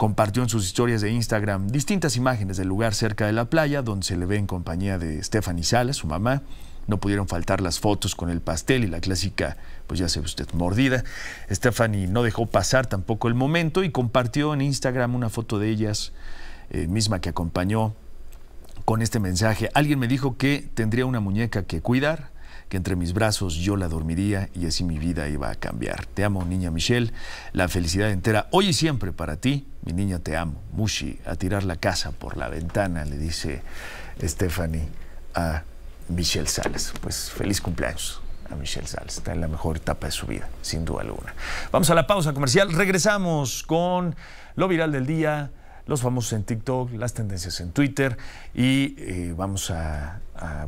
compartió en sus historias de Instagram distintas imágenes del lugar cerca de la playa, donde se le ve en compañía de Stephanie Sala, su mamá. No pudieron faltar las fotos con el pastel y la clásica, pues ya sabe usted, mordida. Stephanie no dejó pasar tampoco el momento y compartió en Instagram una foto de ellas, eh, misma que acompañó con este mensaje. Alguien me dijo que tendría una muñeca que cuidar, que entre mis brazos yo la dormiría y así mi vida iba a cambiar. Te amo, niña Michelle, la felicidad entera, hoy y siempre para ti, mi niña te amo. Mushi, a tirar la casa por la ventana, le dice Stephanie a Michelle Salas. Pues feliz cumpleaños a Michelle Salas. Está en la mejor etapa de su vida, sin duda alguna. Vamos a la pausa comercial. Regresamos con lo viral del día, los famosos en TikTok, las tendencias en Twitter y eh, vamos a